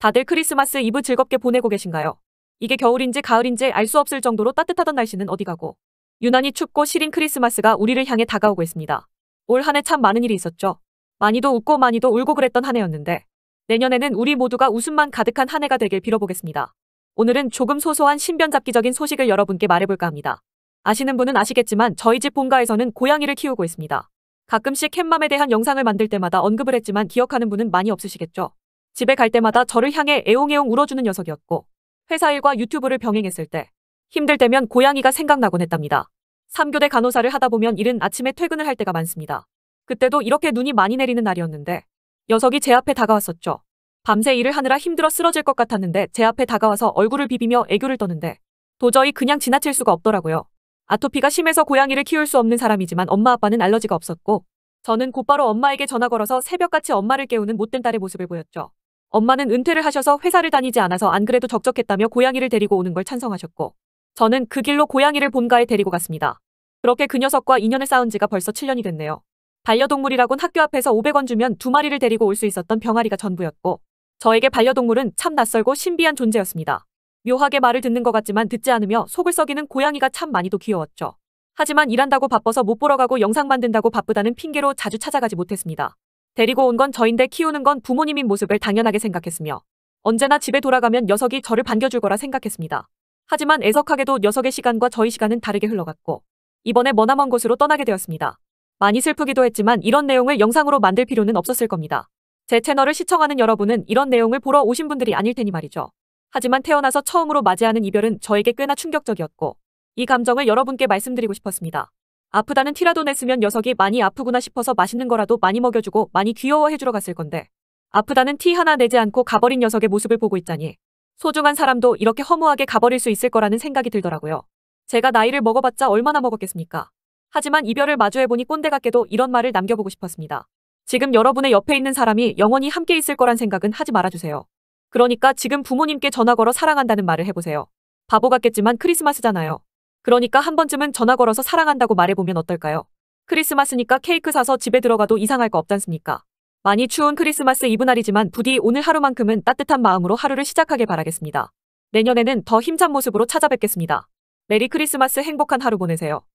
다들 크리스마스 이브 즐겁게 보내고 계신가요? 이게 겨울인지 가을인지 알 수 없을 정도로 따뜻하던 날씨는 어디 가고 유난히 춥고 시린 크리스마스가 우리를 향해 다가오고 있습니다. 올 한 해 참 많은 일이 있었죠. 많이도 웃고 많이도 울고 그랬던 한 해였는데 내년에는 우리 모두가 웃음만 가득한 한 해가 되길 빌어보겠습니다. 오늘은 조금 소소한 신변잡기적인 소식을 여러분께 말해볼까 합니다. 아시는 분은 아시겠지만 저희 집 본가에서는 고양이를 키우고 있습니다. 가끔씩 캣맘에 대한 영상을 만들 때마다 언급을 했지만 기억하는 분은 많이 없으시겠죠. 집에 갈 때마다 저를 향해 애옹애옹 울어주는 녀석이었고 회사 일과 유튜브를 병행했을 때 힘들 때면 고양이가 생각나곤 했답니다. 3교대 간호사를 하다 보면 이른 아침에 퇴근을 할 때가 많습니다. 그때도 이렇게 눈이 많이 내리는 날이었는데 녀석이 제 앞에 다가왔었죠. 밤새 일을 하느라 힘들어 쓰러질 것 같았는데 제 앞에 다가와서 얼굴을 비비며 애교를 떠는데 도저히 그냥 지나칠 수가 없더라고요. 아토피가 심해서 고양이를 키울 수 없는 사람이지만 엄마 아빠는 알러지가 없었고 저는 곧바로 엄마에게 전화 걸어서 새벽같이 엄마를 깨우는 못된 딸의 모습을 보였죠. 엄마는 은퇴를 하셔서 회사를 다니지 않아서 안 그래도 적적했다며 고양이를 데리고 오는 걸 찬성하셨고 저는 그 길로 고양이를 본가에 데리고 갔습니다. 그렇게 그 녀석과 인연을 쌓은 지가 벌써 7년이 됐네요. 반려동물이라곤 학교 앞에서 500원 주면 두 마리를 데리고 올 수 있었던 병아리가 전부였고 저에게 반려동물은 참 낯설고 신비한 존재였습니다. 묘하게 말을 듣는 것 같지만 듣지 않으며 속을 썩이는 고양이가 참 많이도 귀여웠죠. 하지만 일한다고 바빠서 못 보러 가고 영상 만든다고 바쁘다는 핑계로 자주 찾아가지 못했습니다. 데리고 온 건 저인데 키우는 건 부모님인 모습을 당연하게 생각했으며 언제나 집에 돌아가면 녀석이 저를 반겨줄 거라 생각했습니다. 하지만 애석하게도 녀석의 시간과 저희 시간은 다르게 흘러갔고 이번에 머나먼 곳으로 떠나게 되었습니다. 많이 슬프기도 했지만 이런 내용을 영상으로 만들 필요는 없었을 겁니다. 제 채널을 시청하는 여러분은 이런 내용을 보러 오신 분들이 아닐 테니 말이죠. 하지만 태어나서 처음으로 맞이하는 이별은 저에게 꽤나 충격적이었고 이 감정을 여러분께 말씀드리고 싶었습니다. 아프다는 티라도 냈으면 녀석이 많이 아프구나 싶어서 맛있는 거라도 많이 먹여주고 많이 귀여워해주러 갔을 건데 아프다는 티 하나 내지 않고 가버린 녀석의 모습을 보고 있자니 소중한 사람도 이렇게 허무하게 가버릴 수 있을 거라는 생각이 들더라고요. 제가 나이를 먹어봤자 얼마나 먹었겠습니까? 하지만 이별을 마주해보니 꼰대 같게도 이런 말을 남겨보고 싶었습니다. 지금 여러분의 옆에 있는 사람이 영원히 함께 있을 거란 생각은 하지 말아주세요. 그러니까 지금 부모님께 전화 걸어 사랑한다는 말을 해보세요. 바보 같겠지만 크리스마스잖아요. 그러니까 한 번쯤은 전화 걸어서 사랑한다고 말해보면 어떨까요? 크리스마스니까 케이크 사서 집에 들어가도 이상할 거 없잖습니까? 많이 추운 크리스마스 이브 날이지만 부디 오늘 하루만큼은 따뜻한 마음으로 하루를 시작하길 바라겠습니다. 내년에는 더 힘찬 모습으로 찾아뵙겠습니다. 메리 크리스마스 행복한 하루 보내세요.